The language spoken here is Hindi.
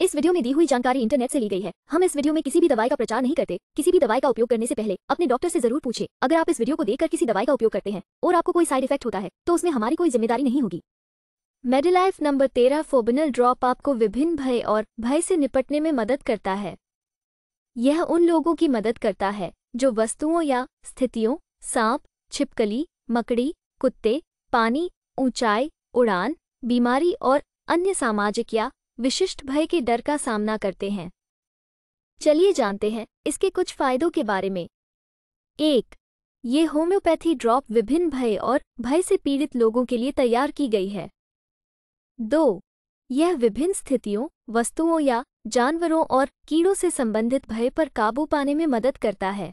इस वीडियो में दी हुई जानकारी इंटरनेट से ली गई है हम इस वीडियो में किसी भी दवाई का प्रचार नहीं करते किसी भी दवाई का उपयोग करने से पहले अपने डॉक्टर से जरूर पूछे अगर आप इस वीडियो को देखकर किसी दवाई का उपयोग करते हैं और आपको कोई साइड इफेक्ट होता है तो उसमें हमारी कोई जिम्मेदारी नहीं होगी मेडिलाइफ नंबर तेरह फोबिनल ड्रॉप आपको विभिन्न भय और भय से निपटने में मदद करता है यह उन लोगों की मदद करता है जो वस्तुओं या स्थितियों सांप छिपकली मकड़ी कुत्ते पानी ऊंचाई उड़ान बीमारी और अन्य सामाजिक या विशिष्ट भय के डर का सामना करते हैं चलिए जानते हैं इसके कुछ फायदों के बारे में एक ये होम्योपैथी ड्रॉप विभिन्न भय और भय से पीड़ित लोगों के लिए तैयार की गई है दो यह विभिन्न स्थितियों वस्तुओं या जानवरों और कीड़ों से संबंधित भय पर काबू पाने में मदद करता है